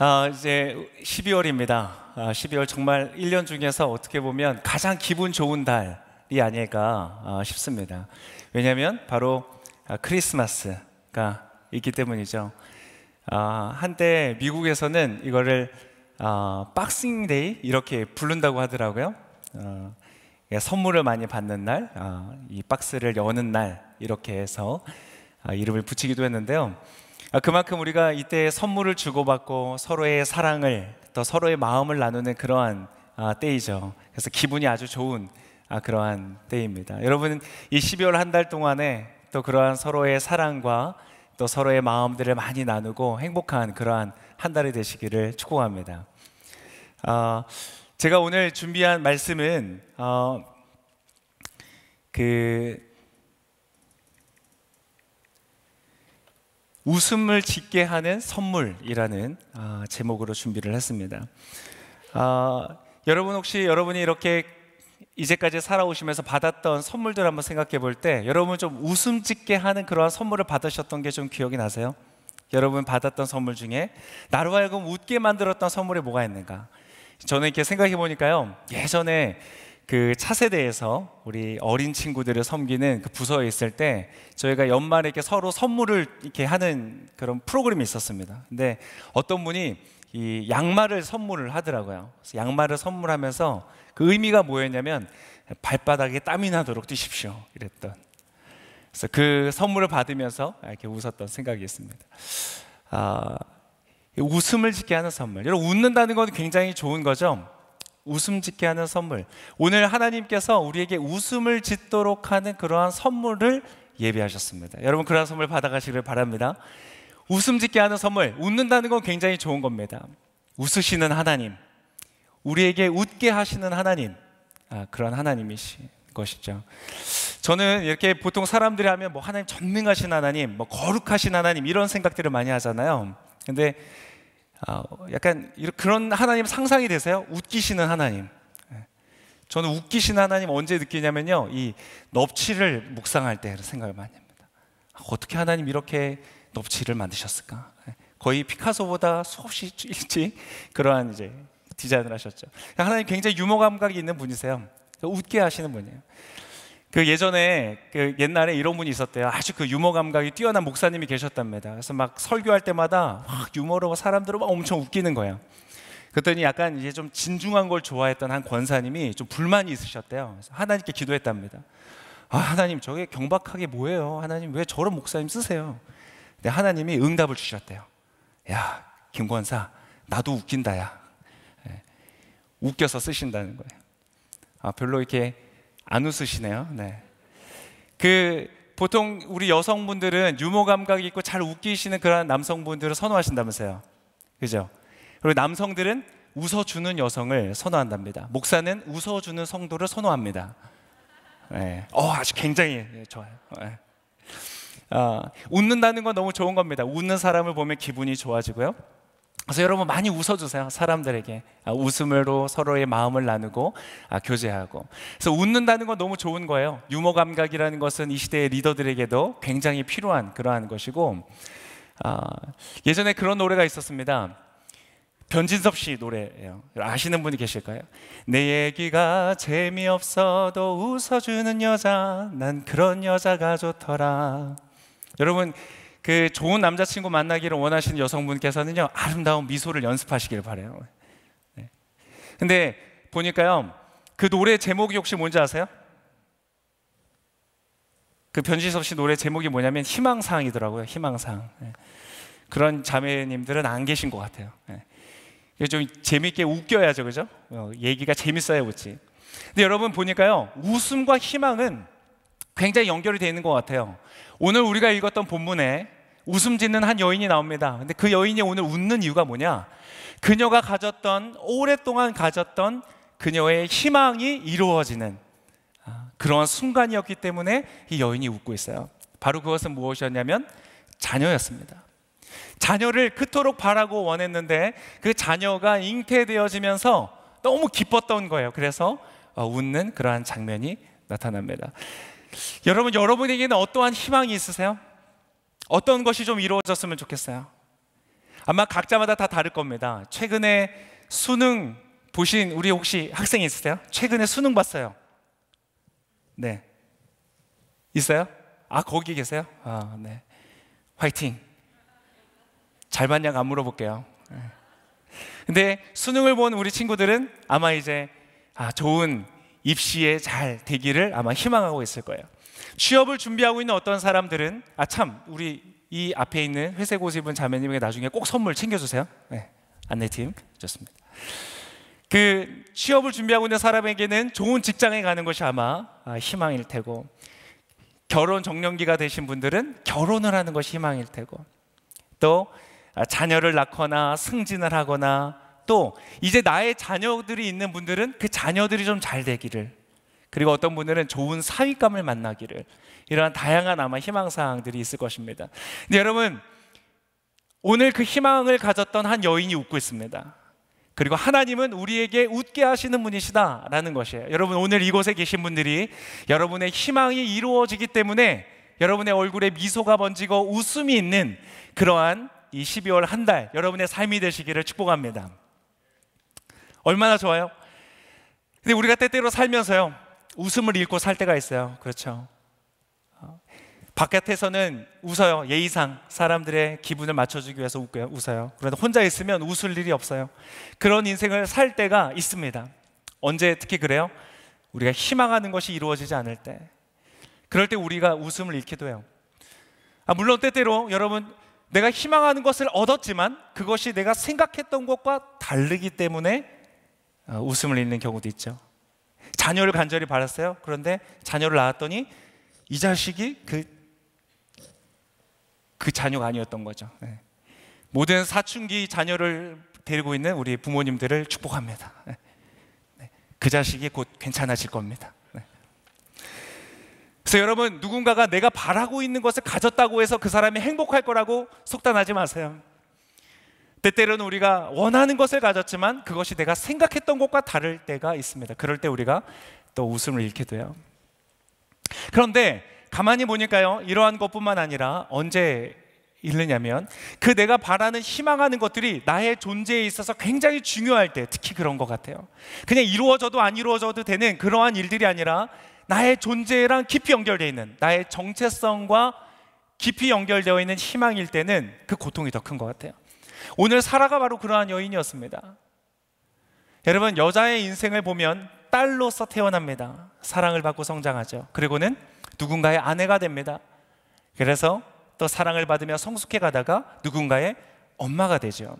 어, 아, 이제 12월입니다. 아, 12월 정말 1년 중에서 어떻게 보면 가장 기분 좋은 달이 아닐까 어, 싶습니다. 왜냐하면 바로 아, 크리스마스가 있기 때문이죠. 아, 한때 미국에서는 이거를 아, 박싱데이 이렇게 부른다고 하더라고요. 아, 선물을 많이 받는 날, 아, 이 박스를 여는 날 이렇게 해서 아, 이름을 붙이기도 했는데요. 아, 그만큼 우리가 이때 선물을 주고받고 서로의 사랑을 또 서로의 마음을 나누는 그러한 아, 때이죠. 그래서 기분이 아주 좋은 아, 그러한 때입니다. 여러분 이 12월 한 달 동안에 또 그러한 서로의 사랑과 또 서로의 마음들을 많이 나누고 행복한 그러한 한 달이 되시기를 축복합니다. 제가 오늘 준비한 말씀은 어, 그 웃음을 짓게 하는 선물이라는 아, 제목으로 준비를 했습니다. 아, 여러분 혹시 여러분이 이렇게 이제까지 살아오시면서 받았던 선물들 한번 생각해 볼 때 여러분 좀 웃음 짓게 하는 그러한 선물을 받으셨던 게 좀 기억이 나세요? 여러분 받았던 선물 중에 나로 하여금 웃게 만들었던 선물이 뭐가 있는가? 저는 이렇게 생각해 보니까요 예전에 그 차세대에서 우리 어린 친구들을 섬기는 그 부서에 있을 때 저희가 연말에 이렇게 서로 선물을 이렇게 하는 그런 프로그램이 있었습니다. 근데 어떤 분이 이 양말을 선물을 하더라고요. 양말을 선물하면서 그 의미가 뭐였냐면 발바닥에 땀이 나도록 뛰십시오. 이랬던. 그래서 그 선물을 받으면서 이렇게 웃었던 생각이 있습니다. 아, 웃음을 짓게 하는 선물. 여러분 웃는다는 건 굉장히 좋은 거죠. 웃음 짓게 하는 선물. 오늘 하나님께서 우리에게 웃음을 짓도록 하는 그러한 선물을 예비하셨습니다. 여러분 그러한 선물 받아가시길 바랍니다. 웃음 짓게 하는 선물. 웃는다는 건 굉장히 좋은 겁니다. 웃으시는 하나님. 우리에게 웃게 하시는 하나님. 아, 그런 하나님이신 것이죠. 저는 이렇게 보통 사람들이 하면 뭐 하나님 전능하신 하나님, 뭐 거룩하신 하나님 이런 생각들을 많이 하잖아요. 근데 아, 약간 그런 하나님 상상이 되세요? 웃기시는 하나님. 예. 저는 웃기시는 하나님 언제 느끼냐면요, 이 넙치를 묵상할 때 생각을 많이 합니다. 아, 어떻게 하나님 이렇게 넙치를 만드셨을까? 예. 거의 피카소보다 수없이 일찍 그러한 이제 디자인을 하셨죠. 그러니까 하나님 굉장히 유머 감각이 있는 분이세요. 웃게 하시는 분이에요. 그 예전에 그 옛날에 이런 분이 있었대요. 아주 그 유머 감각이 뛰어난 목사님이 계셨답니다. 그래서 막 설교할 때마다 막 유머로 사람들을 막 엄청 웃기는 거예요. 그랬더니 약간 이제 좀 진중한 걸 좋아했던 한 권사님이 좀 불만이 있으셨대요. 하나님께 기도했답니다. 아, 하나님 저게 경박하게 뭐예요? 하나님 왜 저런 목사님 쓰세요? 근데 하나님이 응답을 주셨대요. 야, 김권사, 나도 웃긴다야. 예. 웃겨서 쓰신다는 거예요. 아, 별로 이렇게 안 웃으시네요. 네. 그 보통 우리 여성분들은 유머 감각이 있고 잘 웃기시는 그런 남성분들을 선호하신다면서요. 그죠? 그리고 남성들은 웃어주는 여성을 선호한답니다. 목사는 웃어주는 성도를 선호합니다. 네. 어, 아주 굉장히 좋아요. 네. 어, 웃는다는 건 너무 좋은 겁니다. 웃는 사람을 보면 기분이 좋아지고요. 그래서 여러분 많이 웃어주세요. 사람들에게 아, 웃음으로 서로의 마음을 나누고 아, 교제하고. 그래서 웃는다는 건 너무 좋은 거예요. 유머 감각이라는 것은 이 시대의 리더들에게도 굉장히 필요한 그러한 것이고. 아, 예전에 그런 노래가 있었습니다. 변진섭 씨 노래예요. 아시는 분이 계실까요? 내 얘기가 재미없어도 웃어주는 여자, 난 그런 여자가 좋더라. 여러분 그 좋은 남자친구 만나기를 원하시는 여성분께서는요 아름다운 미소를 연습하시길 바래요. 네. 근데 보니까요 그 노래 제목이 혹시 뭔지 아세요? 그 변지섭 씨 노래 제목이 뭐냐면 희망사항이더라고요. 희망사항. 네. 그런 자매님들은 안 계신 것 같아요. 네. 좀 재밌게 웃겨야죠, 그죠? 어, 얘기가 재밌어야 웃지. 근데 여러분 보니까요 웃음과 희망은 굉장히 연결이 되어 있는 것 같아요. 오늘 우리가 읽었던 본문에 웃음 짓는 한 여인이 나옵니다. 근데 그 여인이 오늘 웃는 이유가 뭐냐? 그녀가 가졌던 오랫동안 가졌던 그녀의 희망이 이루어지는 아, 그런 순간이었기 때문에 이 여인이 웃고 있어요. 바로 그것은 무엇이었냐면 자녀였습니다. 자녀를 그토록 바라고 원했는데 그 자녀가 잉태되어지면서 너무 기뻤던 거예요. 그래서 어, 웃는 그러한 장면이 나타납니다. 여러분, 여러분에게는 어떠한 희망이 있으세요? 어떤 것이 좀 이루어졌으면 좋겠어요? 아마 각자마다 다 다를 겁니다. 최근에 수능 보신 우리 혹시 학생 있으세요? 최근에 수능 봤어요. 네. 있어요? 아, 거기 계세요? 아, 네. 화이팅. 잘봤냐안 물어볼게요. 네. 근데 수능을 본 우리 친구들은 아마 이제 아, 좋은 입시에 잘 되기를 아마 희망하고 있을 거예요. 취업을 준비하고 있는 어떤 사람들은 아 참 우리 이 앞에 있는 회색 옷 입은 자매님에게 나중에 꼭 선물 챙겨주세요. 네, 안내팀 좋습니다. 그 취업을 준비하고 있는 사람에게는 좋은 직장에 가는 것이 아마 아, 희망일 테고 결혼 정년기가 되신 분들은 결혼을 하는 것이 희망일 테고 또 아, 자녀를 낳거나 승진을 하거나 또 이제 나의 자녀들이 있는 분들은 그 자녀들이 좀 잘 되기를 그리고 어떤 분들은 좋은 사윗감을 만나기를 이러한 다양한 아마 희망사항들이 있을 것입니다. 근데 여러분 오늘 그 희망을 가졌던 한 여인이 웃고 있습니다. 그리고 하나님은 우리에게 웃게 하시는 분이시다라는 것이에요. 여러분 오늘 이곳에 계신 분들이 여러분의 희망이 이루어지기 때문에 여러분의 얼굴에 미소가 번지고 웃음이 있는 그러한 이 12월 한 달 여러분의 삶이 되시기를 축복합니다. 얼마나 좋아요? 근데 우리가 때때로 살면서요. 웃음을 잃고 살 때가 있어요. 그렇죠. 어. 바깥에서는 웃어요. 예의상 사람들의 기분을 맞춰주기 위해서 웃고요. 웃어요. 그런데 혼자 있으면 웃을 일이 없어요. 그런 인생을 살 때가 있습니다. 언제 특히 그래요? 우리가 희망하는 것이 이루어지지 않을 때. 그럴 때 우리가 웃음을 잃기도 해요. 아, 물론 때때로 여러분 내가 희망하는 것을 얻었지만 그것이 내가 생각했던 것과 다르기 때문에 어, 웃음을 잃는 경우도 있죠. 자녀를 간절히 바랐어요. 그런데 자녀를 낳았더니 이 자식이 그, 그 자녀가 아니었던 거죠. 네. 모든 사춘기 자녀를 데리고 있는 우리 부모님들을 축복합니다. 네. 네. 그 자식이 곧 괜찮아질 겁니다. 네. 그래서 여러분, 누군가가 내가 바라고 있는 것을 가졌다고 해서 그 사람이 행복할 거라고 속단하지 마세요. 때때로는 우리가 원하는 것을 가졌지만 그것이 내가 생각했던 것과 다를 때가 있습니다. 그럴 때 우리가 또 웃음을 잃게 돼요. 그런데 가만히 보니까요, 이러한 것뿐만 아니라 언제 잃느냐면 그 내가 바라는 희망하는 것들이 나의 존재에 있어서 굉장히 중요할 때 특히 그런 것 같아요. 그냥 이루어져도 안 이루어져도 되는 그러한 일들이 아니라 나의 존재랑 깊이 연결되어 있는 나의 정체성과 깊이 연결되어 있는 희망일 때는 그 고통이 더 큰 것 같아요. 오늘 사라가 바로 그러한 여인이었습니다. 여러분, 여자의 인생을 보면 딸로서 태어납니다. 사랑을 받고 성장하죠. 그리고는 누군가의 아내가 됩니다. 그래서 또 사랑을 받으며 성숙해 가다가 누군가의 엄마가 되죠.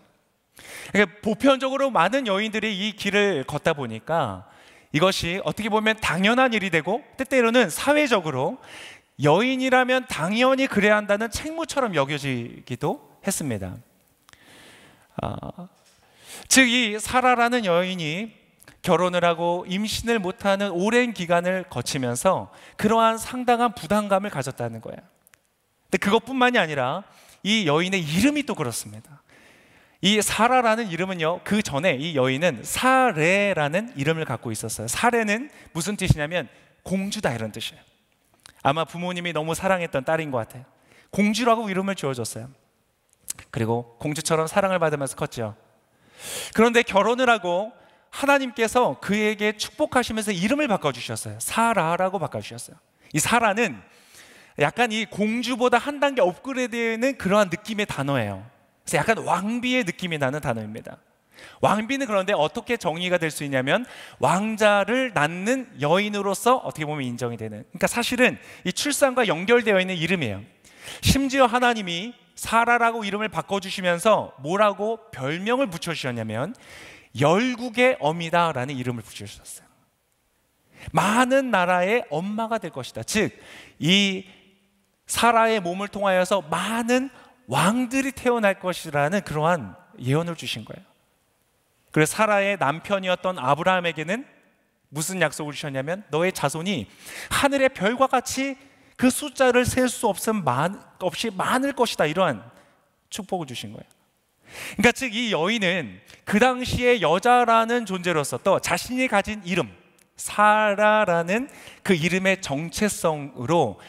그러니까 보편적으로 많은 여인들이 이 길을 걷다 보니까 이것이 어떻게 보면 당연한 일이 되고 때때로는 사회적으로 여인이라면 당연히 그래야 한다는 책무처럼 여겨지기도 했습니다. 아, 즉이 사라라는 여인이 결혼을 하고 임신을 못하는 오랜 기간을 거치면서 그러한 상당한 부담감을 가졌다는 거예 근데 그것뿐만이 아니라 이 여인의 이름이 또 그렇습니다. 이 사라라는 이름은요, 그 전에 이 여인은 사레라는 이름을 갖고 있었어요. 사레는 무슨 뜻이냐면 공주다 이런 뜻이에요. 아마 부모님이 너무 사랑했던 딸인 것 같아요. 공주라고 이름을 지어줬어요. 그리고 공주처럼 사랑을 받으면서 컸죠. 그런데 결혼을 하고 하나님께서 그에게 축복하시면서 이름을 바꿔주셨어요. 사라라고 바꿔주셨어요. 이 사라는 약간 이 공주보다 한 단계 업그레이드되는 그러한 느낌의 단어예요. 그래서 약간 왕비의 느낌이 나는 단어입니다. 왕비는 그런데 어떻게 정의가 될 수 있냐면 왕자를 낳는 여인으로서 어떻게 보면 인정이 되는. 그러니까 사실은 이 출산과 연결되어 있는 이름이에요. 심지어 하나님이 사라라고 이름을 바꿔주시면서 뭐라고 별명을 붙여주셨냐면 열국의 어미다라는 이름을 붙여주셨어요. 많은 나라의 엄마가 될 것이다. 즉, 이 사라의 몸을 통하여서 많은 왕들이 태어날 것이라는 그러한 예언을 주신 거예요. 그래서 사라의 남편이었던 아브라함에게는 무슨 약속을 주셨냐면 너의 자손이 하늘의 별과 같이 그 숫자를 셀 수 없이 많을 것이다 이러한 축복을 주신 거예요. 그러니까 즉 이 여인은 그 당시에 여자라는 존재로서 또 자신이 가진 이름 사라라는 그 이름의 정체성으로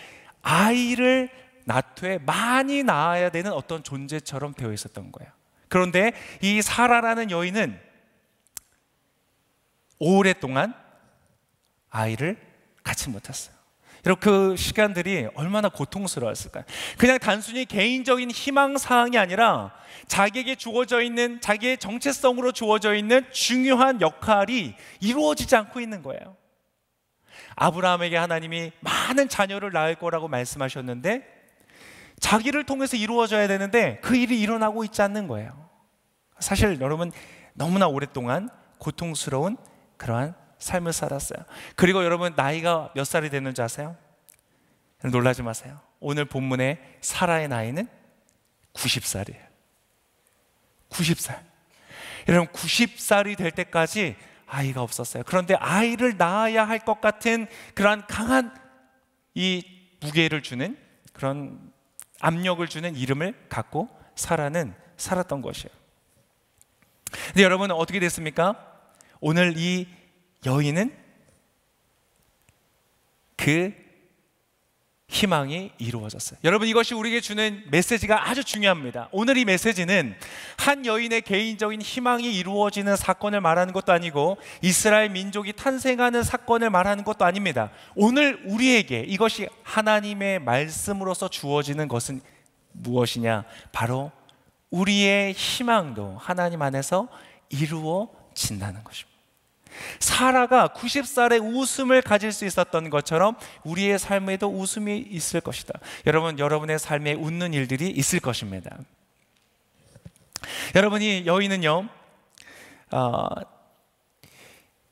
아이를 나토 많이 낳아야 되는 어떤 존재처럼 되어 있었던 거예요. 그런데 이 사라라는 여인은 오랫동안 아이를 갖지 못했어요. 그러분그 시간들이 얼마나 고통스러웠을까요? 그냥 단순히 개인적인 희망 사항이 아니라 자기에게 주어져 있는 자기의 정체성으로 주어져 있는 중요한 역할이 이루어지지 않고 있는 거예요. 아브라함에게 하나님이 많은 자녀를 낳을 거라고 말씀하셨는데 자기를 통해서 이루어져야 되는데 그 일이 일어나고 있지 않는 거예요. 사실 여러분 너무나 오랫동안 고통스러운 그러한 삶을 살았어요. 그리고 여러분 나이가 몇 살이 됐는지 아세요? 놀라지 마세요. 오늘 본문의 사라의 나이는 90살이에요. 90살. 여러분 90살이 될 때까지 아이가 없었어요. 그런데 아이를 낳아야 할 것 같은 그러 강한 이 무게를 주는 그런 압력을 주는 이름을 갖고 사라는 살았던 것이에요. 근데 여러분 어떻게 됐습니까? 오늘 이 여인은 그 희망이 이루어졌어요. 여러분 이것이 우리에게 주는 메시지가 아주 중요합니다. 오늘 이 메시지는 한 여인의 개인적인 희망이 이루어지는 사건을 말하는 것도 아니고 이스라엘 민족이 탄생하는 사건을 말하는 것도 아닙니다. 오늘 우리에게 이것이 하나님의 말씀으로서 주어지는 것은 무엇이냐? 바로 우리의 희망도 하나님 안에서 이루어진다는 것입니다. 사라가 90살에 웃음을 가질 수 있었던 것처럼 우리의 삶에도 웃음이 있을 것이다. 여러분, 여러분의 삶에 웃는 일들이 있을 것입니다. 여러분이 여인은요, 어,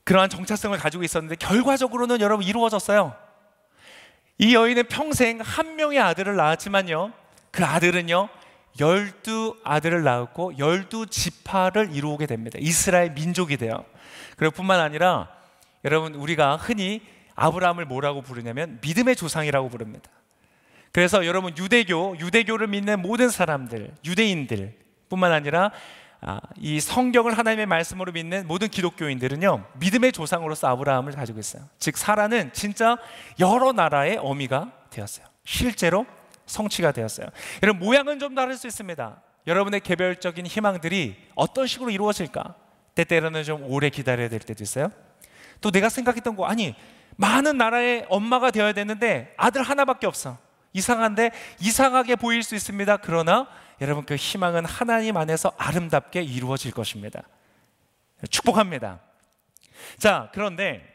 그러한 정체성을 가지고 있었는데 결과적으로는 여러분 이루어졌어요. 이 여인은 평생 한 명의 아들을 낳았지만요, 그 아들은요, 열두 아들을 낳았고 열두 지파를 이루게 됩니다. 이스라엘 민족이 돼요. 그리고 뿐만 아니라 여러분 우리가 흔히 아브라함을 뭐라고 부르냐면 믿음의 조상이라고 부릅니다. 그래서 여러분 유대교 유대교를 믿는 모든 사람들 유대인들 뿐만 아니라 아, 이 성경을 하나님의 말씀으로 믿는 모든 기독교인들은요 믿음의 조상으로서 아브라함을 가지고 있어요. 즉 사라는 진짜 여러 나라의 어미가 되었어요. 실제로 성취가 되었어요. 여러분 모양은 좀 다를 수 있습니다. 여러분의 개별적인 희망들이 어떤 식으로 이루어질까? 때때로는 좀 오래 기다려야 될 때도 있어요. 또 내가 생각했던 거 아니 많은 나라의 엄마가 되어야 되는데 아들 하나밖에 없어. 이상한데 이상하게 보일 수 있습니다. 그러나 여러분 그 희망은 하나님 안에서 아름답게 이루어질 것입니다. 축복합니다. 자, 그런데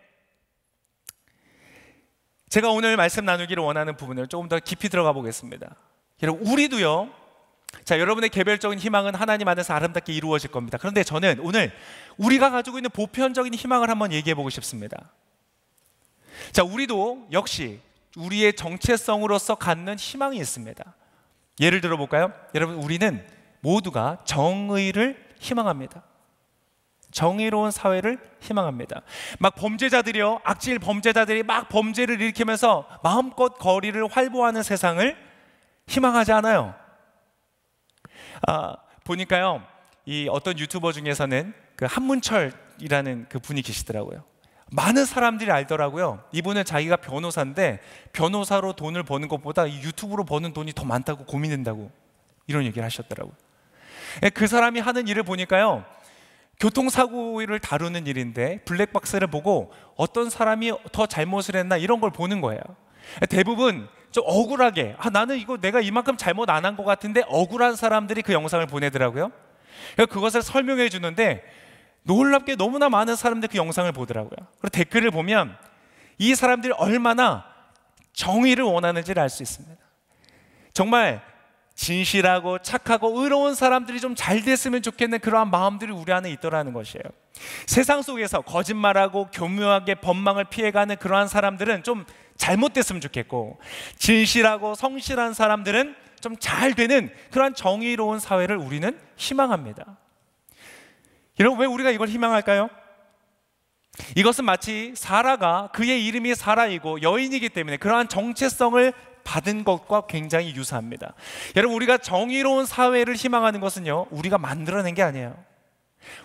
제가 오늘 말씀 나누기를 원하는 부분을 조금 더 깊이 들어가 보겠습니다. 여러분 우리도요. 자, 여러분의 개별적인 희망은 하나님 안에서 아름답게 이루어질 겁니다. 그런데 저는 오늘 우리가 가지고 있는 보편적인 희망을 한번 얘기해 보고 싶습니다. 자, 우리도 역시 우리의 정체성으로서 갖는 희망이 있습니다. 예를 들어 볼까요? 여러분, 우리는 모두가 정의를 희망합니다. 정의로운 사회를 희망합니다. 막 범죄자들이요, 악질 범죄자들이 막 범죄를 일으키면서 마음껏 거리를 활보하는 세상을 희망하지 않아요. 아, 보니까요, 이 어떤 유튜버 중에서는 그 한문철이라는 그 분이 계시더라고요. 많은 사람들이 알더라고요. 이분은 자기가 변호사인데 변호사로 돈을 버는 것보다 유튜브로 버는 돈이 더 많다고 고민된다고 이런 얘기를 하셨더라고요. 예, 그 사람이 하는 일을 보니까요. 교통사고를 다루는 일인데 블랙박스를 보고 어떤 사람이 더 잘못을 했나 이런 걸 보는 거예요. 대부분 좀 억울하게 아 나는 이거 내가 이만큼 잘못 안 한 것 같은데 억울한 사람들이 그 영상을 보내더라고요. 그것을 설명해 주는데 놀랍게 너무나 많은 사람들이 그 영상을 보더라고요. 그리고 댓글을 보면 이 사람들이 얼마나 정의를 원하는지를 알 수 있습니다. 정말 진실하고 착하고 의로운 사람들이 좀 잘 됐으면 좋겠는 그러한 마음들이 우리 안에 있더라는 것이에요. 세상 속에서 거짓말하고 교묘하게 법망을 피해가는 그러한 사람들은 좀 잘못됐으면 좋겠고 진실하고 성실한 사람들은 좀 잘 되는 그러한 정의로운 사회를 우리는 희망합니다. 여러분 왜 우리가 이걸 희망할까요? 이것은 마치 사라가 그의 이름이 사라이고 여인이기 때문에 그러한 정체성을 받은 것과 굉장히 유사합니다. 여러분 우리가 정의로운 사회를 희망하는 것은요 우리가 만들어낸 게 아니에요.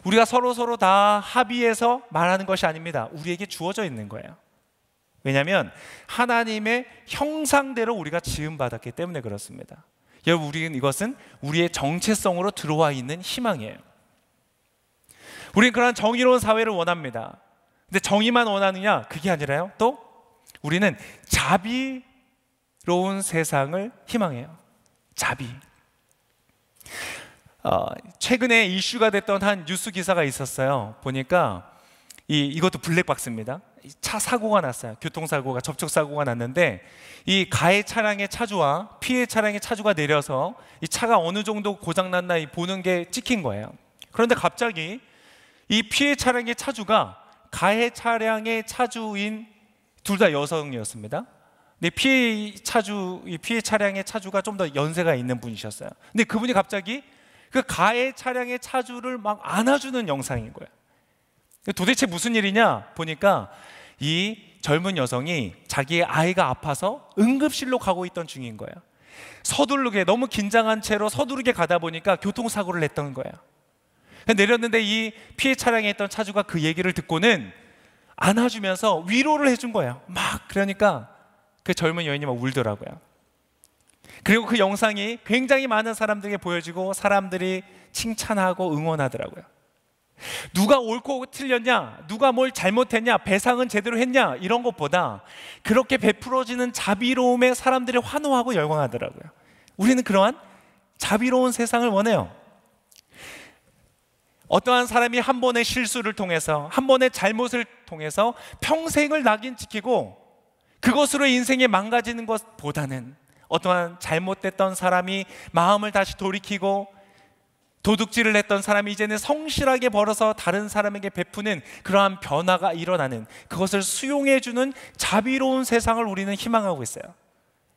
우리가 서로 서로 다 합의해서 말하는 것이 아닙니다. 우리에게 주어져 있는 거예요. 왜냐하면 하나님의 형상대로 우리가 지음받았기 때문에 그렇습니다. 여러분, 우리는 이것은 우리의 정체성으로 들어와 있는 희망이에요. 우리는 그런 정의로운 사회를 원합니다. 근데 정의만 원하느냐? 그게 아니라요. 또 우리는 자비로운 세상을 희망해요. 자비. 어, 최근에 이슈가 됐던 한 뉴스 기사가 있었어요. 보니까 이, 이것도 블랙박스입니다. 차 사고가 났어요. 교통사고가, 접촉사고가 났는데 이 가해 차량의 차주와 피해 차량의 차주가 내려서 이 차가 어느 정도 고장났나 보는 게 찍힌 거예요. 그런데 갑자기 이 피해 차량의 차주가 가해 차량의 차주인 둘 다 여성이었습니다. 근데 피해 차주, 이 피해 차량의 차주가 좀 더 연세가 있는 분이셨어요. 근데 그분이 갑자기 그 가해 차량의 차주를 막 안아주는 영상인 거예요. 도대체 무슨 일이냐 보니까 이 젊은 여성이 자기의 아이가 아파서 응급실로 가고 있던 중인 거야. 서두르게 너무 긴장한 채로 서두르게 가다 보니까 교통사고를 냈던 거야. 내렸는데 이 피해 차량에 있던 차주가 그 얘기를 듣고는 안아주면서 위로를 해준 거야. 막 그러니까 그 젊은 여인이 막 울더라고요. 그리고 그 영상이 굉장히 많은 사람들에게 보여지고 사람들이 칭찬하고 응원하더라고요. 누가 옳고 틀렸냐, 누가 뭘 잘못했냐, 배상은 제대로 했냐, 이런 것보다 그렇게 베풀어지는 자비로움에 사람들이 환호하고 열광하더라고요. 우리는 그러한 자비로운 세상을 원해요. 어떠한 사람이 한 번의 실수를 통해서, 한 번의 잘못을 통해서 평생을 낙인 찍히고 그것으로 인생이 망가지는 것보다는 어떠한 잘못됐던 사람이 마음을 다시 돌이키고 도둑질을 했던 사람이 이제는 성실하게 벌어서 다른 사람에게 베푸는 그러한 변화가 일어나는 그것을 수용해 주는 자비로운 세상을 우리는 희망하고 있어요.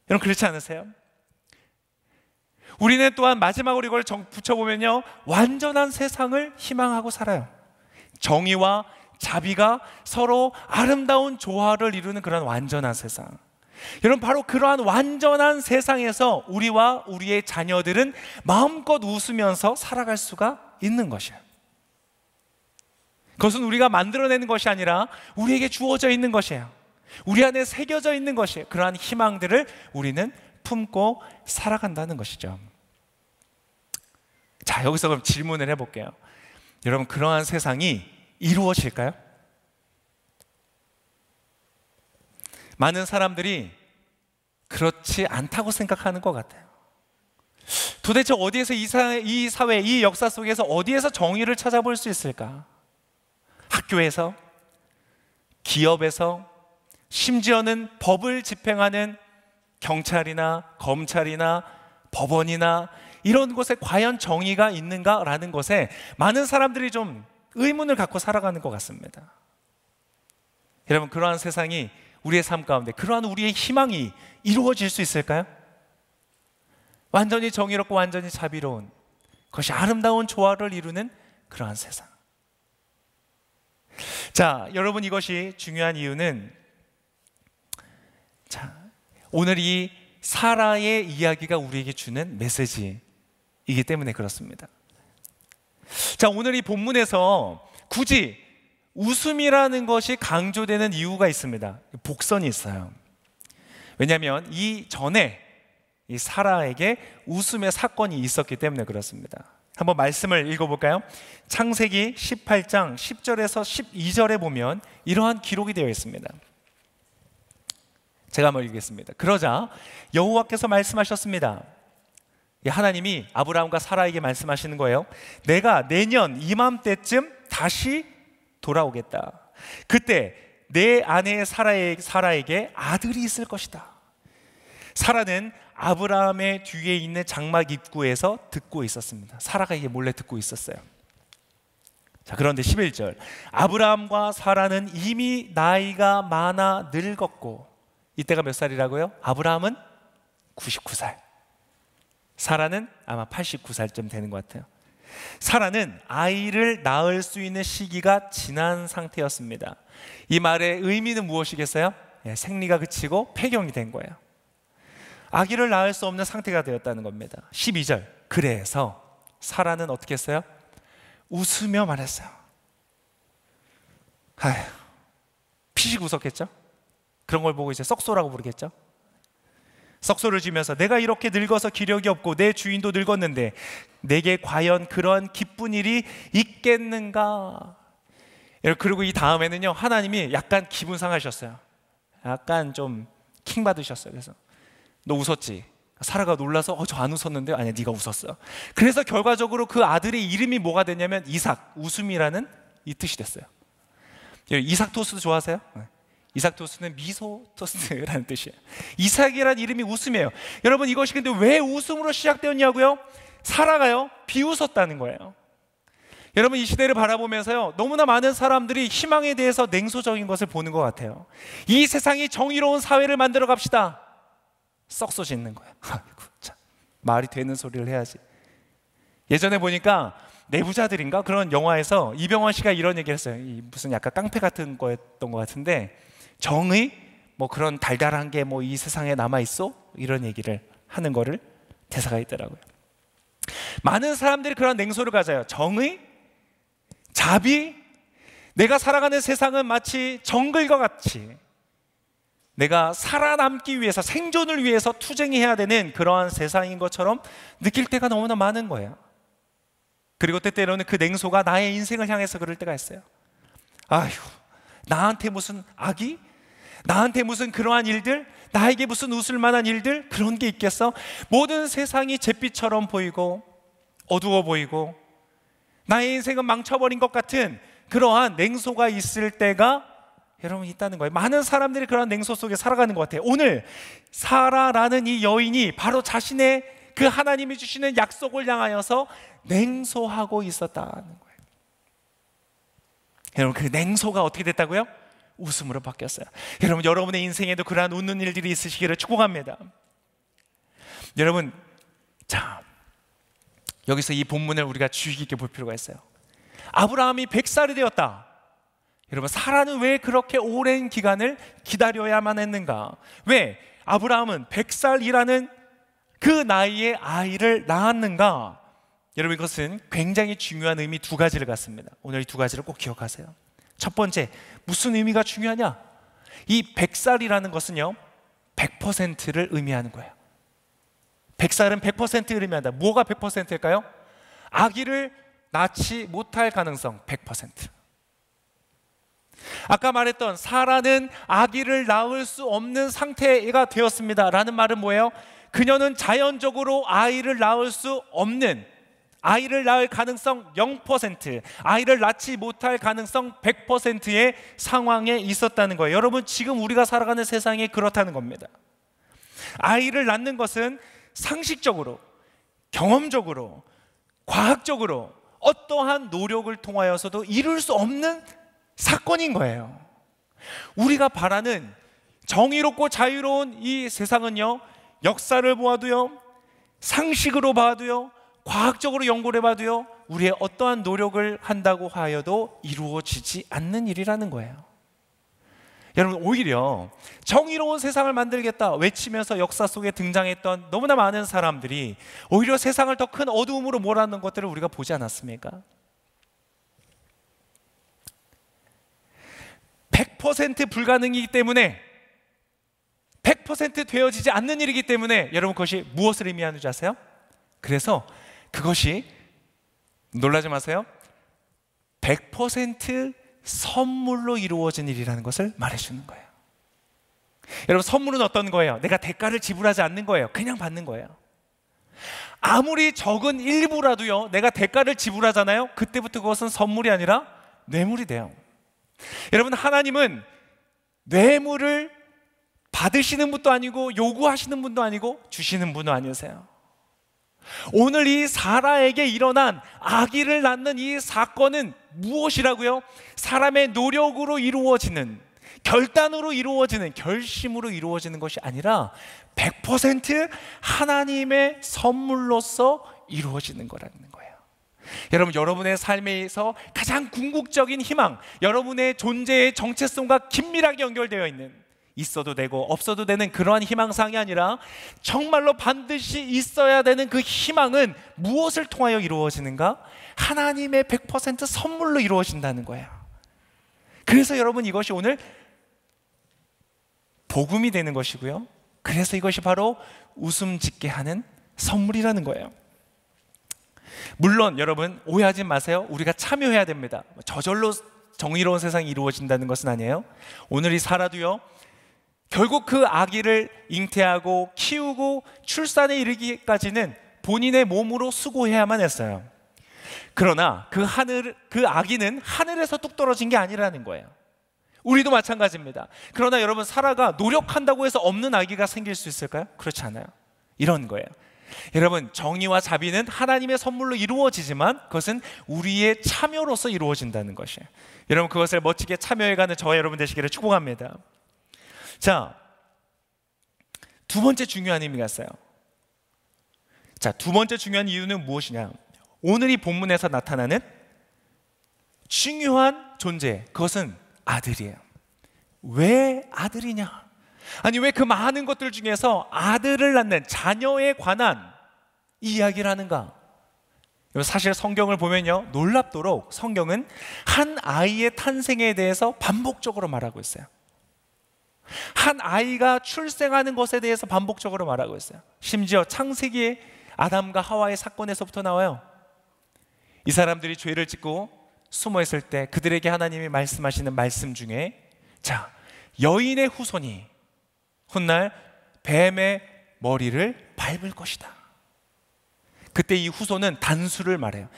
여러분 그렇지 않으세요? 우리는 또한 마지막으로 이걸 붙여보면요. 완전한 세상을 희망하고 살아요. 정의와 자비가 서로 아름다운 조화를 이루는 그런 완전한 세상. 여러분 바로 그러한 완전한 세상에서 우리와 우리의 자녀들은 마음껏 웃으면서 살아갈 수가 있는 것이에요. 그것은 우리가 만들어내는 것이 아니라 우리에게 주어져 있는 것이에요. 우리 안에 새겨져 있는 것이에요. 그러한 희망들을 우리는 품고 살아간다는 것이죠. 자, 여기서 그럼 질문을 해볼게요. 여러분, 그러한 세상이 이루어질까요? 많은 사람들이 그렇지 않다고 생각하는 것 같아요. 도대체 어디에서 이, 사회, 이 역사 속에서 어디에서 정의를 찾아볼 수 있을까? 학교에서, 기업에서, 심지어는 법을 집행하는 경찰이나 검찰이나 법원이나 이런 곳에 과연 정의가 있는가라는 것에 많은 사람들이 좀 의문을 갖고 살아가는 것 같습니다. 여러분, 그러한 세상이 우리의 삶 가운데 그러한 우리의 희망이 이루어질 수 있을까요? 완전히 정의롭고 완전히 자비로운 그것이 아름다운 조화를 이루는 그러한 세상. 자, 여러분 이것이 중요한 이유는 자, 오늘 이 사라의 이야기가 우리에게 주는 메시지이기 때문에 그렇습니다. 자, 오늘 이 본문에서 굳이 웃음이라는 것이 강조되는 이유가 있습니다. 복선이 있어요. 왜냐하면 이 전에 이 사라에게 웃음의 사건이 있었기 때문에 그렇습니다. 한번 말씀을 읽어볼까요? 창세기 18장 10절에서 12절에 보면 이러한 기록이 되어 있습니다. 제가 한번 읽겠습니다. 그러자 여호와께서 말씀하셨습니다. 예, 하나님이 아브라함과 사라에게 말씀하시는 거예요. 내가 내년 이맘때쯤 다시 돌아오겠다. 그때 내 아내 사라의, 사라에게 아들이 있을 것이다. 사라는 아브라함의 뒤에 있는 장막 입구에서 듣고 있었습니다. 사라가 이게 몰래 듣고 있었어요. 자, 그런데 11절. 아브라함과 사라는 이미 나이가 많아 늙었고, 이때가 몇 살이라고요? 아브라함은 99살. 사라는 아마 89살쯤 되는 것 같아요. 사라는 아이를 낳을 수 있는 시기가 지난 상태였습니다. 이 말의 의미는 무엇이겠어요? 예, 생리가 그치고 폐경이 된 거예요. 아기를 낳을 수 없는 상태가 되었다는 겁니다. 12절. 그래서 사라는 어떻게 했어요? 웃으며 말했어요. 아휴, 피식 웃었겠죠? 그런 걸 보고 이제 썩소라고 부르겠죠? 석소를 지면서 내가 이렇게 늙어서 기력이 없고 내 주인도 늙었는데 내게 과연 그런 기쁜 일이 있겠는가? 그리고 이 다음에는요 하나님이 약간 기분 상하셨어요. 약간 좀 킹 받으셨어요. 그래서 너 웃었지? 사라가 놀라서 어, 저 안 웃었는데 아니야 네가 웃었어. 그래서 결과적으로 그 아들의 이름이 뭐가 되냐면 이삭 웃음이라는 이 뜻이 됐어요. 이삭 토스 좋아하세요? 네. 이삭 토스는 미소 토스라는 뜻이에요. 이삭이라는 이름이 웃음이에요. 여러분 이것이 근데 왜 웃음으로 시작되었냐고요? 살아가요. 비웃었다는 거예요. 여러분 이 시대를 바라보면서요 너무나 많은 사람들이 희망에 대해서 냉소적인 것을 보는 것 같아요. 이 세상이 정의로운 사회를 만들어 갑시다. 썩소 짓는 거야. 아이고 참 말이 되는 소리를 해야지. 예전에 보니까 내부자들인가 그런 영화에서 이병헌 씨가 이런 얘기를 했어요. 무슨 약간 깡패 같은 거였던 것 같은데 정의 뭐 그런 달달한 게 뭐 이 세상에 남아 있어 이런 얘기를 하는 거를 대사가 있더라고요. 많은 사람들이 그런 냉소를 가져요. 정의, 자비, 내가 살아가는 세상은 마치 정글과 같이 내가 살아남기 위해서 생존을 위해서 투쟁해야 되는 그러한 세상인 것처럼 느낄 때가 너무나 많은 거예요. 그리고 때때로는 그 냉소가 나의 인생을 향해서 그럴 때가 있어요. 아휴, 나한테 무슨 악이 나한테 무슨 그러한 일들? 나에게 무슨 웃을 만한 일들? 그런 게 있겠어? 모든 세상이 잿빛처럼 보이고 어두워 보이고 나의 인생은 망쳐버린 것 같은 그러한 냉소가 있을 때가 여러분 있다는 거예요. 많은 사람들이 그런 냉소 속에 살아가는 것 같아요. 오늘 사라라는 이 여인이 바로 자신의 그 하나님이 주시는 약속을 향하여서 냉소하고 있었다는 거예요. 여러분 그 냉소가 어떻게 됐다고요? 웃음으로 바뀌었어요. 여러분, 여러분의 인생에도 그러한 웃는 일들이 있으시기를 축복합니다. 여러분, 자, 여기서 이 본문을 우리가 주의 깊게 볼 필요가 있어요. 아브라함이 100살이 되었다. 여러분, 사라는 왜 그렇게 오랜 기간을 기다려야만 했는가? 왜 아브라함은 100살이라는 그 나이에 아이를 낳았는가? 여러분, 이것은 굉장히 중요한 의미 두 가지를 갖습니다. 오늘 이 두 가지를 꼭 기억하세요. 첫 번째, 무슨 의미가 중요하냐? 이 백살이라는 것은요, 100%를 의미하는 거예요. 백살은 100%를 의미한다. 뭐가 100%일까요? 아기를 낳지 못할 가능성 100%. 아까 말했던 사라는 아기를 낳을 수 없는 상태가 되었습니다. 라는 말은 뭐예요? 그녀는 자연적으로 아이를 낳을 수 없는 아이를 낳을 가능성 0%, 아이를 낳지 못할 가능성 100%의 상황에 있었다는 거예요. 여러분, 지금 우리가 살아가는 세상이 그렇다는 겁니다. 아이를 낳는 것은 상식적으로, 경험적으로, 과학적으로 어떠한 노력을 통하여서도 이룰 수 없는 사건인 거예요. 우리가 바라는 정의롭고 자유로운 이 세상은요, 역사를 보아도요, 상식으로 봐도요, 과학적으로 연구를 해봐도요, 우리의 어떠한 노력을 한다고 하여도 이루어지지 않는 일이라는 거예요. 여러분, 오히려 정의로운 세상을 만들겠다 외치면서 역사 속에 등장했던 너무나 많은 사람들이 오히려 세상을 더 큰 어두움으로 몰아넣는 것들을 우리가 보지 않았습니까? 100% 불가능이기 때문에 100% 되어지지 않는 일이기 때문에 여러분 그것이 무엇을 의미하는지 아세요? 그래서 그것이 놀라지 마세요. 100% 선물로 이루어진 일이라는 것을 말해주는 거예요. 여러분, 선물은 어떤 거예요? 내가 대가를 지불하지 않는 거예요. 그냥 받는 거예요. 아무리 적은 일부라도요, 내가 대가를 지불하잖아요? 그때부터 그것은 선물이 아니라 뇌물이 돼요. 여러분, 하나님은 뇌물을 받으시는 분도 아니고, 요구하시는 분도 아니고, 주시는 분도 아니세요. 오늘 이 사라에게 일어난 아기를 낳는 이 사건은 무엇이라고요? 사람의 노력으로 이루어지는 결단으로 이루어지는 결심으로 이루어지는 것이 아니라 100% 하나님의 선물로서 이루어지는 거라는 거예요. 여러분 여러분의 삶에서 가장 궁극적인 희망, 여러분의 존재의 정체성과 긴밀하게 연결되어 있는 있어도 되고 없어도 되는 그러한 희망상이 아니라 정말로 반드시 있어야 되는 그 희망은 무엇을 통하여 이루어지는가? 하나님의 100% 선물로 이루어진다는 거야. 그래서 여러분 이것이 오늘 복음이 되는 것이고요. 그래서 이것이 바로 웃음 짓게 하는 선물이라는 거예요. 물론 여러분 오해하지 마세요. 우리가 참여해야 됩니다. 저절로 정의로운 세상이 이루어진다는 것은 아니에요. 오늘이 살아도요. 결국 그 아기를 잉태하고 키우고 출산에 이르기까지는 본인의 몸으로 수고해야만 했어요. 그러나 그 하늘 그 아기는 하늘에서 뚝 떨어진 게 아니라는 거예요. 우리도 마찬가지입니다. 그러나 여러분 사라가 노력한다고 해서 없는 아기가 생길 수 있을까요? 그렇지 않아요. 이런 거예요. 여러분 정의와 자비는 하나님의 선물로 이루어지지만 그것은 우리의 참여로서 이루어진다는 것이에요. 여러분 그것을 멋지게 참여해가는 저와 여러분 되시기를 축복합니다. 자, 두 번째 중요한 의미가 있어요. 자, 두 번째 중요한 이유는 무엇이냐? 오늘 이 본문에서 나타나는 중요한 존재, 그것은 아들이에요. 왜 아들이냐? 아니, 왜 그 많은 것들 중에서 아들을 낳는 자녀에 관한 이야기를 하는가? 사실 성경을 보면요, 놀랍도록 성경은 한 아이의 탄생에 대해서 반복적으로 말하고 있어요. 한 아이가 출생하는 것에 대해서 반복적으로 말하고 있어요. 심지어 창세기 아담과 하와의 사건에서부터 나와요. 이 사람들이 죄를 짓고 숨어 있을 때 그들에게 하나님이 말씀하시는 말씀 중에 자, 여인의 후손이 훗날 뱀의 머리를 밟을 것이다. 그때 이 후손은 단수를 말해요.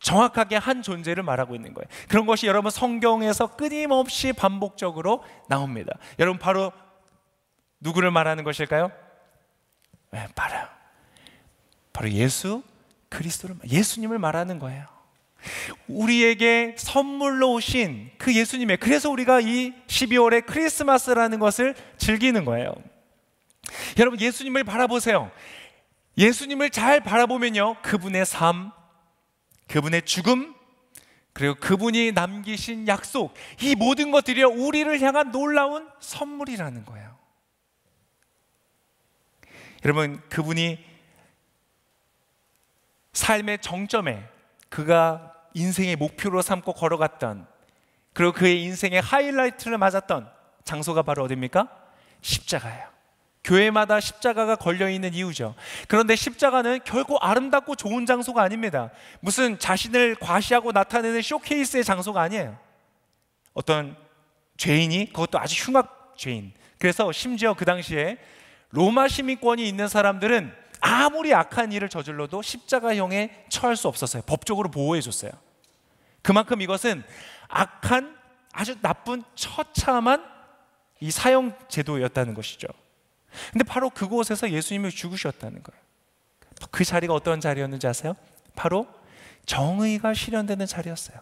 정확하게 한 존재를 말하고 있는 거예요. 그런 것이 여러분 성경에서 끊임없이 반복적으로 나옵니다. 여러분 바로 누구를 말하는 것일까요? 네, 바로 바로 예수 그리스도를 예수님을 말하는 거예요. 우리에게 선물로 오신 그 예수님의 그래서 우리가 이 12월에 크리스마스라는 것을 즐기는 거예요. 여러분 예수님을 바라보세요. 예수님을 잘 바라보면요 그분의 삶 그분의 죽음, 그리고 그분이 남기신 약속, 이 모든 것들이 우리를 향한 놀라운 선물이라는 거예요. 여러분, 그분이 삶의 정점에 그가 인생의 목표로 삼고 걸어갔던 그리고 그의 인생의 하이라이트를 맞았던 장소가 바로 어디입니까? 십자가예요. 교회마다 십자가가 걸려 있는 이유죠. 그런데 십자가는 결코 아름답고 좋은 장소가 아닙니다. 무슨 자신을 과시하고 나타내는 쇼케이스의 장소가 아니에요. 어떤 죄인이 그것도 아주 흉악 죄인. 그래서 심지어 그 당시에 로마 시민권이 있는 사람들은 아무리 악한 일을 저질러도 십자가형에 처할 수 없었어요. 법적으로 보호해 줬어요. 그만큼 이것은 악한 아주 나쁜 처참한 이 사형 제도였다는 것이죠. 근데 바로 그곳에서 예수님이 죽으셨다는 거예요. 그 자리가 어떤 자리였는지 아세요? 바로 정의가 실현되는 자리였어요.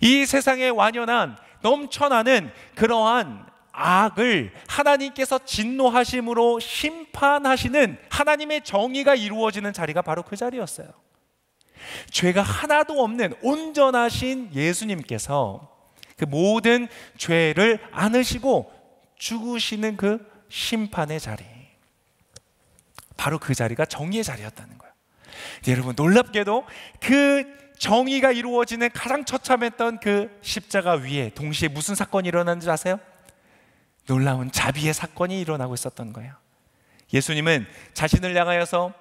이 세상에 완연한 넘쳐나는 그러한 악을 하나님께서 진노하심으로 심판하시는 하나님의 정의가 이루어지는 자리가 바로 그 자리였어요. 죄가 하나도 없는 온전하신 예수님께서 그 모든 죄를 안으시고 죽으시는 그 심판의 자리. 바로 그 자리가 정의의 자리였다는 거예요. 여러분 놀랍게도 그 정의가 이루어지는 가장 처참했던 그 십자가 위에 동시에 무슨 사건이 일어났는지 아세요? 놀라운 자비의 사건이 일어나고 있었던 거예요. 예수님은 자신을 향하여서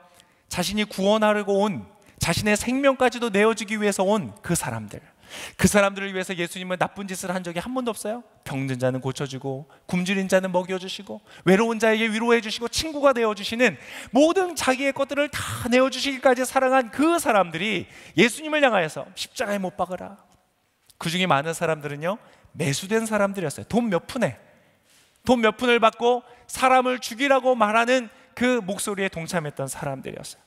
자신이 구원하려고 온 자신의 생명까지도 내어주기 위해서 온 그 사람들 그 사람들을 위해서 예수님은 나쁜 짓을 한 적이 한 번도 없어요. 병든 자는 고쳐주고, 굶주린 자는 먹여주시고, 외로운 자에게 위로해주시고, 친구가 되어주시는 모든 자기의 것들을 다 내어주시기까지 사랑한 그 사람들이 예수님을 향하여서 십자가에 못 박으라. 그 중에 많은 사람들은요, 매수된 사람들이었어요. 돈 몇 푼에. 돈 몇 푼을 받고 사람을 죽이라고 말하는 그 목소리에 동참했던 사람들이었어요.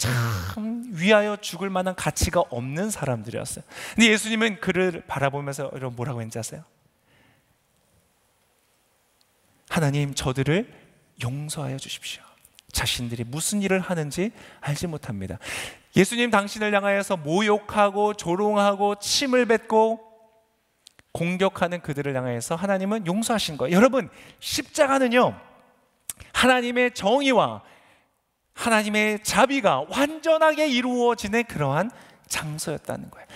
참 위하여 죽을 만한 가치가 없는 사람들이었어요. 근데 예수님은 그를 바라보면서 이런 뭐라고 했는지 아세요? 하나님 저들을 용서하여 주십시오. 자신들이 무슨 일을 하는지 알지 못합니다. 예수님 당신을 향하여서 모욕하고 조롱하고 침을 뱉고 공격하는 그들을 향하여서 하나님은 용서하신 거예요. 여러분, 십자가는요, 하나님의 정의와 하나님의 자비가 완전하게 이루어지는 그러한 장소였다는 거예요.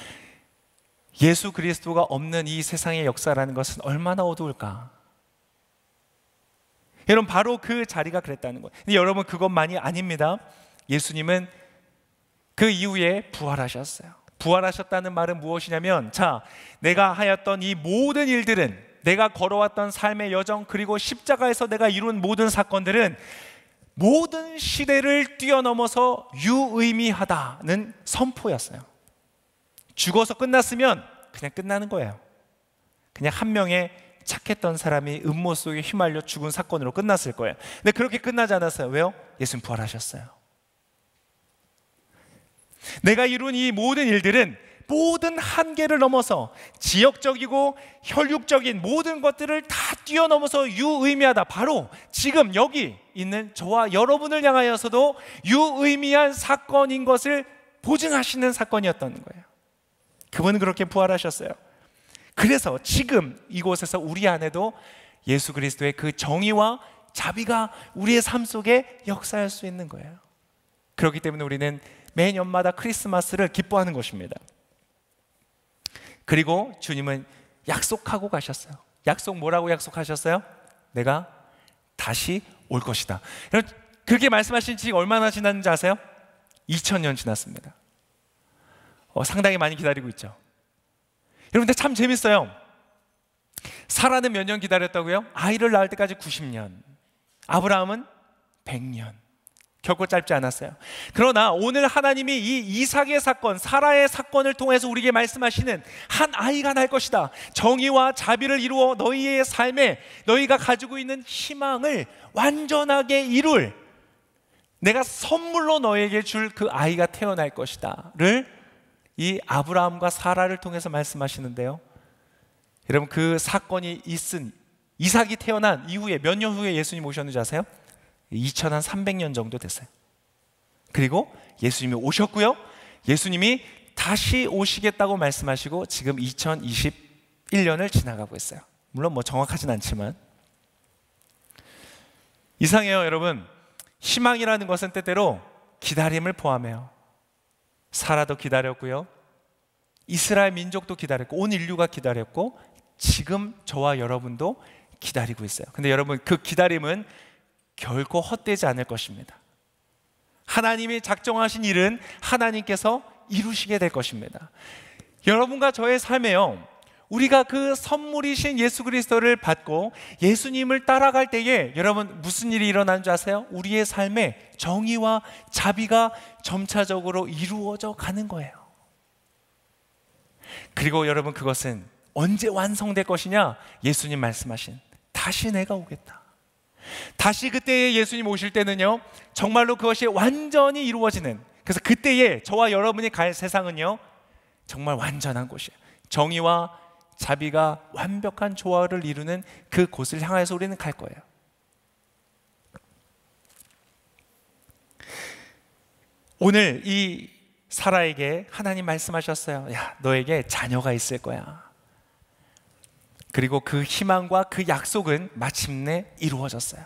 예수 그리스도가 없는 이 세상의 역사라는 것은 얼마나 어두울까? 여러분 바로 그 자리가 그랬다는 거예요. 근데 여러분 그것만이 아닙니다. 예수님은 그 이후에 부활하셨어요. 부활하셨다는 말은 무엇이냐면 자, 내가 하였던 이 모든 일들은 내가 걸어왔던 삶의 여정 그리고 십자가에서 내가 이룬 모든 사건들은 모든 시대를 뛰어넘어서 유의미하다는 선포였어요. 죽어서 끝났으면 그냥 끝나는 거예요. 그냥 한 명의 착했던 사람이 음모 속에 휘말려 죽은 사건으로 끝났을 거예요. 근데 그렇게 끝나지 않았어요. 왜요? 예수는 부활하셨어요. 내가 이룬 이 모든 일들은 모든 한계를 넘어서 지역적이고 혈육적인 모든 것들을 다 뛰어넘어서 유의미하다. 바로 지금 여기 있는 저와 여러분을 향하여서도 유의미한 사건인 것을 보증하시는 사건이었던 거예요. 그분은 그렇게 부활하셨어요. 그래서 지금 이곳에서 우리 안에도 예수 그리스도의 그 정의와 자비가 우리의 삶 속에 역사할 수 있는 거예요. 그렇기 때문에 우리는 매년마다 크리스마스를 기뻐하는 것입니다. 그리고 주님은 약속하고 가셨어요. 약속 뭐라고 약속하셨어요? 내가 다시 올 것이다. 그렇게 말씀하신 지 얼마나 지났는지 아세요? 2000년 지났습니다. 어, 상당히 많이 기다리고 있죠. 여러분, 근참 재밌어요. 사라는 몇 년 기다렸다고요? 아이를 낳을 때까지 90년. 아브라함은 100년. 결코 짧지 않았어요. 그러나 오늘 하나님이 이 이삭의 사건, 사라의 사건을 통해서 우리에게 말씀하시는 한 아이가 날 것이다. 정의와 자비를 이루어 너희의 삶에 너희가 가지고 있는 희망을 완전하게 이룰 내가 선물로 너에게 줄 그 아이가 태어날 것이다를 이 아브라함과 사라를 통해서 말씀하시는데요. 여러분 그 사건이 있은 이삭이 태어난 이후에 몇 년 후에 예수님 오셨는지 아세요? 2300년 정도 됐어요. 그리고 예수님이 오셨고요. 예수님이 다시 오시겠다고 말씀하시고 지금 2021년을 지나가고 있어요. 물론 뭐 정확하진 않지만 이상해요, 여러분. 희망이라는 것은 때때로 기다림을 포함해요. 사라도 기다렸고요. 이스라엘 민족도 기다렸고 온 인류가 기다렸고 지금 저와 여러분도 기다리고 있어요. 근데 여러분 그 기다림은 결코 헛되지 않을 것입니다. 하나님이 작정하신 일은 하나님께서 이루시게 될 것입니다. 여러분과 저의 삶에요. 우리가 그 선물이신 예수 그리스도를 받고 예수님을 따라갈 때에 여러분 무슨 일이 일어나줄 아세요? 우리의 삶에 정의와 자비가 점차적으로 이루어져 가는 거예요. 그리고 여러분 그것은 언제 완성될 것이냐? 예수님 말씀하신 다시 내가 오겠다. 다시 그때에 예수님 오실 때는요, 정말로 그것이 완전히 이루어지는, 그래서 그때에 저와 여러분이 갈 세상은요, 정말 완전한 곳이에요. 정의와 자비가 완벽한 조화를 이루는 그 곳을 향해서 우리는 갈 거예요. 오늘 이 사라에게 하나님 말씀하셨어요. 야, 너에게 자녀가 있을 거야. 그리고 그 희망과 그 약속은 마침내 이루어졌어요.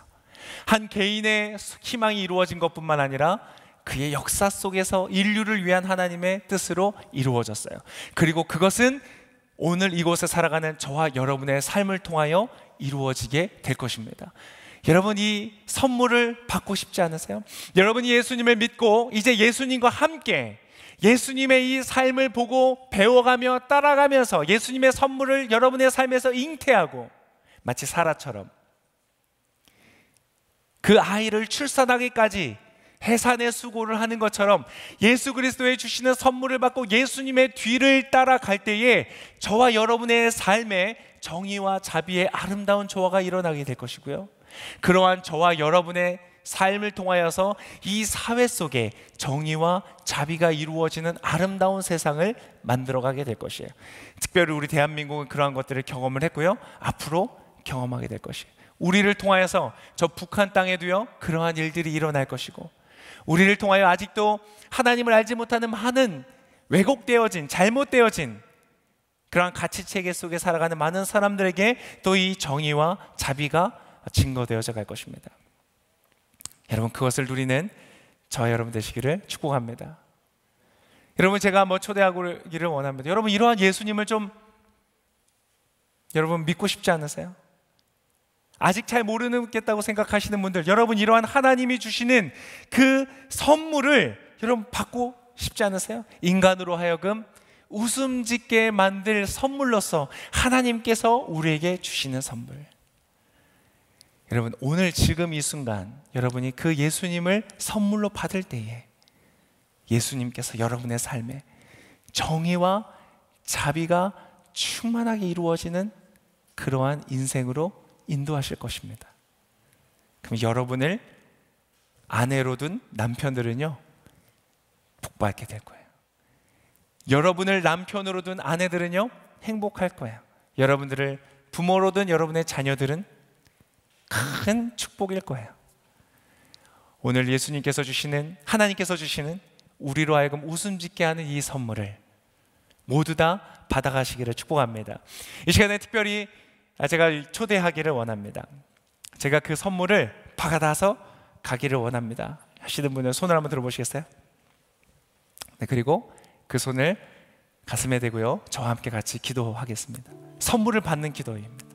한 개인의 희망이 이루어진 것뿐만 아니라 그의 역사 속에서 인류를 위한 하나님의 뜻으로 이루어졌어요. 그리고 그것은 오늘 이곳에 살아가는 저와 여러분의 삶을 통하여 이루어지게 될 것입니다. 여러분 이 선물을 받고 싶지 않으세요? 여러분이 예수님을 믿고 이제 예수님과 함께 예수님의 이 삶을 보고 배워가며 따라가면서 예수님의 선물을 여러분의 삶에서 잉태하고 마치 사라처럼 그 아이를 출산하기까지 해산의 수고를 하는 것처럼 예수 그리스도의 주시는 선물을 받고 예수님의 뒤를 따라갈 때에 저와 여러분의 삶에 정의와 자비의 아름다운 조화가 일어나게 될 것이고요. 그러한 저와 여러분의 삶을 통하여서 이 사회 속에 정의와 자비가 이루어지는 아름다운 세상을 만들어가게 될 것이에요. 특별히 우리 대한민국은 그러한 것들을 경험을 했고요. 앞으로 경험하게 될 것이에요. 우리를 통하여서 저 북한 땅에도요 그러한 일들이 일어날 것이고 우리를 통하여 아직도 하나님을 알지 못하는 많은 왜곡되어진 잘못되어진 그러한 가치 체계 속에 살아가는 많은 사람들에게 또 이 정의와 자비가 증거되어져 갈 것입니다. 여러분 그것을 누리는 저와 여러분 되시기를 축복합니다. 여러분 제가 뭐 초대하기를 원합니다. 여러분 이러한 예수님을 좀 여러분 믿고 싶지 않으세요? 아직 잘 모르겠다고 생각하시는 분들, 여러분 이러한 하나님이 주시는 그 선물을 여러분 받고 싶지 않으세요? 인간으로 하여금 웃음 짓게 만들 선물로서 하나님께서 우리에게 주시는 선물. 여러분 오늘 지금 이 순간 여러분이 그 예수님을 선물로 받을 때에 예수님께서 여러분의 삶에 정의와 자비가 충만하게 이루어지는 그러한 인생으로 인도하실 것입니다. 그럼 여러분을 아내로 둔 남편들은요, 복받게 될 거예요. 여러분을 남편으로 둔 아내들은요, 행복할 거예요. 여러분들을 부모로 둔 여러분의 자녀들은 큰 축복일 거예요. 오늘 예수님께서 주시는 하나님께서 주시는 우리로 하여금 웃음 짓게 하는 이 선물을 모두 다 받아가시기를 축복합니다. 이 시간에 특별히 제가 초대하기를 원합니다. 제가 그 선물을 받아서 가기를 원합니다. 하시는 분은 손을 한번 들어보시겠어요? 네, 그리고 그 손을 가슴에 대고요. 저와 함께 같이 기도하겠습니다. 선물을 받는 기도입니다.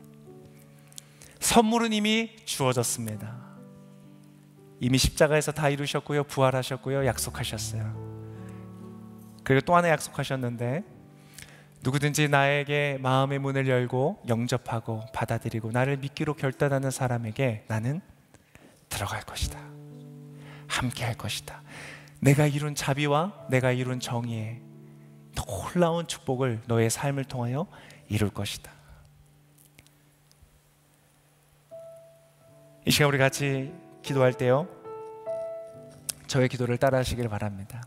선물은 이미 주어졌습니다. 이미 십자가에서 다 이루셨고요. 부활하셨고요. 약속하셨어요. 그리고 또 하나 약속하셨는데 누구든지 나에게 마음의 문을 열고 영접하고 받아들이고 나를 믿기로 결단하는 사람에게 나는 들어갈 것이다. 함께 할 것이다. 내가 이룬 자비와 내가 이룬 정의의 놀라운 축복을 너의 삶을 통하여 이룰 것이다. 이 시간 우리 같이 기도할 때요. 저의 기도를 따라 하시길 바랍니다.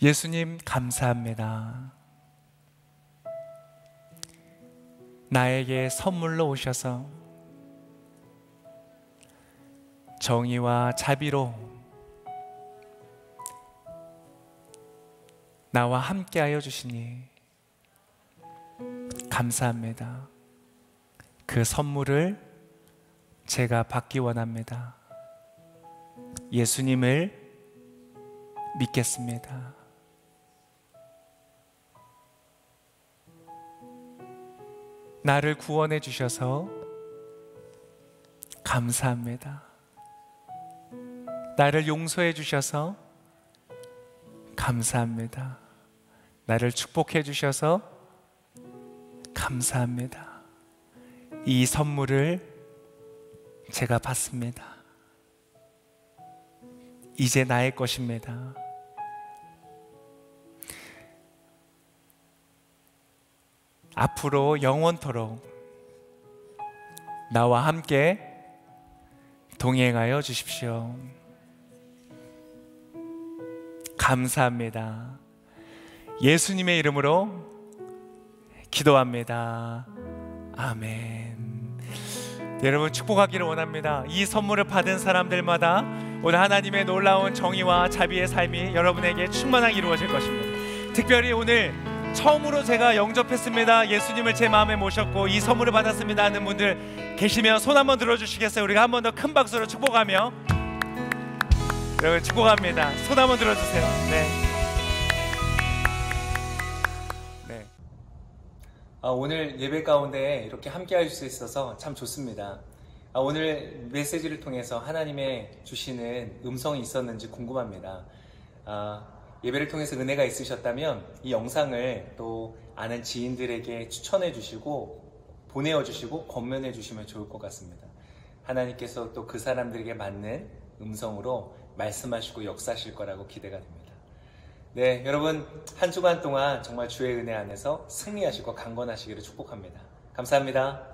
예수님 감사합니다. 나에게 선물로 오셔서 정의와 자비로 나와 함께하여 주시니 감사합니다. 그 선물을 제가 받기 원합니다. 예수님을 믿겠습니다. 나를 구원해 주셔서 감사합니다. 나를 용서해 주셔서 감사합니다. 나를 축복해 주셔서 감사합니다. 이 선물을 제가 받습니다. 이제 나의 것입니다. 앞으로 영원토록 나와 함께 동행하여 주십시오. 감사합니다. 예수님의 이름으로 기도합니다. 아멘. 여러분 축복하기를 원합니다. 이 선물을 받은 사람들마다 오늘 하나님의 놀라운 정의와 자비의 삶이 여러분에게 충만하게 이루어질 것입니다. 특별히 오늘 처음으로 제가 영접했습니다. 예수님을 제 마음에 모셨고 이 선물을 받았습니다 하는 분들 계시면 손 한번 들어주시겠어요? 우리가 한 번 더 큰 박수로 축복하며 여러분 축복합니다. 손 한번 들어주세요. 네. 아, 오늘 예배 가운데 이렇게 함께 할 수 있어서 참 좋습니다. 아, 오늘 메시지를 통해서 하나님의 주시는 음성이 있었는지 궁금합니다. 아, 예배를 통해서 은혜가 있으셨다면 이 영상을 또 아는 지인들에게 추천해 주시고 보내어 주시고 권면해 주시면 좋을 것 같습니다. 하나님께서 또 그 사람들에게 맞는 음성으로 말씀하시고 역사하실 거라고 기대가 됩니다. 네, 여러분 한 주간 동안 정말 주의 은혜 안에서 승리하시고 강건하시기를 축복합니다. 감사합니다.